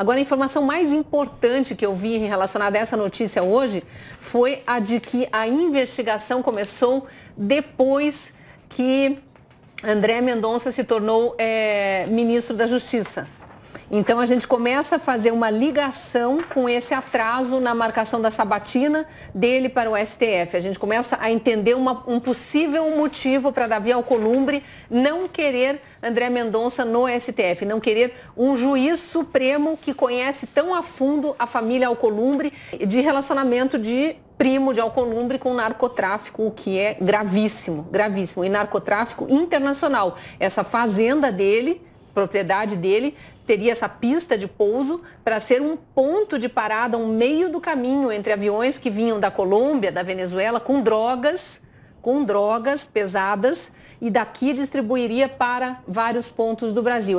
Agora, a informação mais importante que eu vi relacionada a essa notícia hoje foi a de que a investigação começou depois que André Mendonça se tornou é, ministro da Justiça. Então a gente começa a fazer uma ligação com esse atraso na marcação da sabatina dele para o STF. A gente começa a entender uma, um possível motivo para Davi Alcolumbre não querer André Mendonça no STF, não querer um juiz supremo que conhece tão a fundo a família Alcolumbre de relacionamento de primo de Alcolumbre com narcotráfico, o que é gravíssimo, gravíssimo. E narcotráfico internacional. Essa fazenda dele, propriedade dele, teria essa pista de pouso para ser um ponto de parada, um meio do caminho entre aviões que vinham da Colômbia, da Venezuela, com drogas, com drogas pesadas, e daqui distribuiria para vários pontos do Brasil.